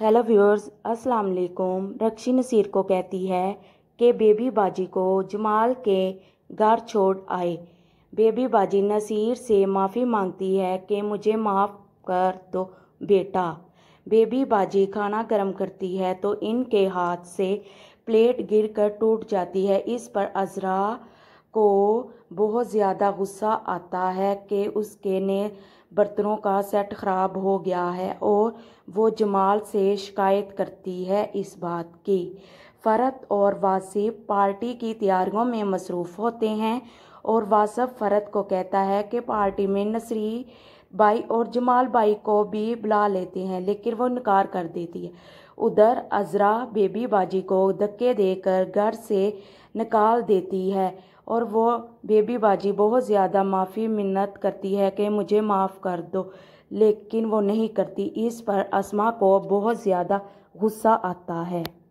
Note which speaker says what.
Speaker 1: hello viewers अस्सलाम वालेकुम रक्षी नसीर को कहती है कि बेबी बाजी को जमाल के घर छोड़ आए बेबी बाजी नसीर से माफ़ी मांगती है कि मुझे माफ़ कर दो बेटा बेबी बाजी खाना गर्म करती है तो इनके हाथ से प्लेट गिरकर टूट जाती है इस पर अजरा को बहुत ज़्यादा गुस्सा आता है कि उसके ने बर्तनों का सेट ख़राब हो गया है और वो जमाल से शिकायत करती है इस बात की फ़रत और वासिफ़ पार्टी की तैयारियों में मसरूफ़ होते हैं और वासफ़ फ़रत को कहता है कि पार्टी में नसरी बाई और जमाल बाई को भी बुला लेते हैं लेकिन वो इनकार कर देती है उधर अजरा बेबी बाजी को धक्के देकर घर से निकाल देती है और वो बेबी बाजी बहुत ज़्यादा माफ़ी मिन्नत करती है कि मुझे माफ़ कर दो लेकिन वो नहीं करती इस पर असमा को बहुत ज़्यादा गुस्सा आता है